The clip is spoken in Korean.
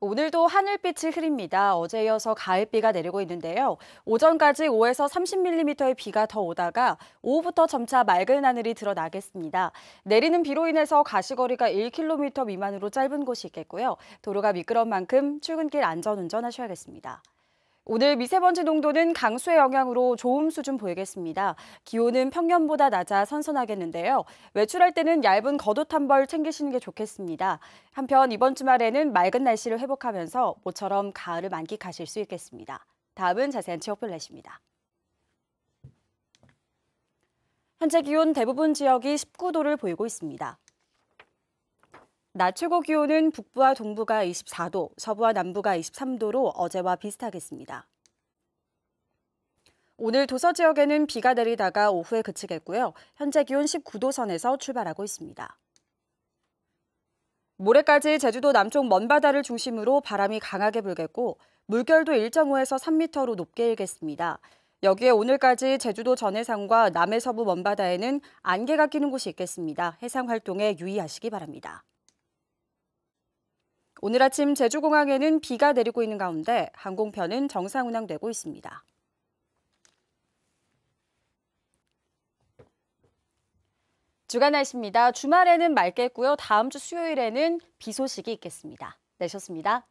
오늘도 하늘빛이 흐립니다. 어제 이어서 가을비가 내리고 있는데요. 오전까지 5에서 30mm의 비가 더 오다가 오후부터 점차 맑은 하늘이 드러나겠습니다. 내리는 비로 인해서 가시거리가 1km 미만으로 짧은 곳이 있겠고요. 도로가 미끄러운 만큼 출근길 안전 운전하셔야겠습니다. 오늘 미세먼지 농도는 강수의 영향으로 좋음 수준 보이겠습니다. 기온은 평년보다 낮아 선선하겠는데요. 외출할 때는 얇은 겉옷 한 벌 챙기시는 게 좋겠습니다. 한편 이번 주말에는 맑은 날씨를 회복하면서 모처럼 가을을 만끽하실 수 있겠습니다. 다음은 자세한 체역별 날씨입니다. 현재 기온 대부분 지역이 19도를 보이고 있습니다. 낮 최고 기온은 북부와 동부가 24도, 서부와 남부가 23도로 어제와 비슷하겠습니다. 오늘 도서 지역에는 비가 내리다가 오후에 그치겠고요. 현재 기온 19도 선에서 출발하고 있습니다. 모레까지 제주도 남쪽 먼바다를 중심으로 바람이 강하게 불겠고 물결도 1.5에서 3m로 높게 일겠습니다. 여기에 오늘까지 제주도 전해상과 남해 서부 먼바다에는 안개가 끼는 곳이 있겠습니다. 해상 활동에 유의하시기 바랍니다. 오늘 아침 제주공항에는 비가 내리고 있는 가운데 항공편은 정상 운항되고 있습니다. 주간 날씨입니다. 주말에는 맑겠고요. 다음 주 수요일에는 비 소식이 있겠습니다. 내셨습니다.